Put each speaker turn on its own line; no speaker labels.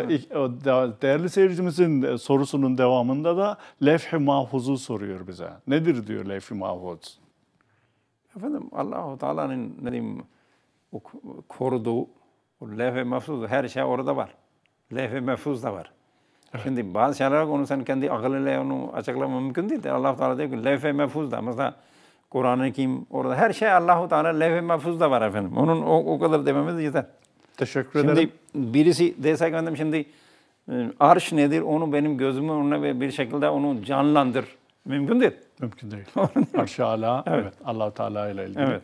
E, değerli seyircimizin e, sorusunun devamında da lef-i mahfuzu soruyor bize. Nedir diyor lef-i mahfuz? Efendim Allahu Teala'nın
ne diyeyim o koruduğu o lef-i mahfuz her şey orada var. Lef-i mahfuz da var. Evet. Şimdi bazı şeyler onu sen kendi akılıyla onu açıklama mümkün değil. Allah u Teala diyor ki lef-i mahfuz da mesela Kur'an-ı Kerim orada her şey Allahu Teala lef-i mahfuz da var efendim. Onun o, o kadar dememiz yeter. Teşekkür şimdi ederim. Şimdi birisi Desay Efendim şimdi e, arş nedir onu benim gözümün önüne ve bir şekilde onu canlandır. Mümkün değil. Mümkün değil. Arş-ı evet. evet allah Teala ile ilgili. Evet.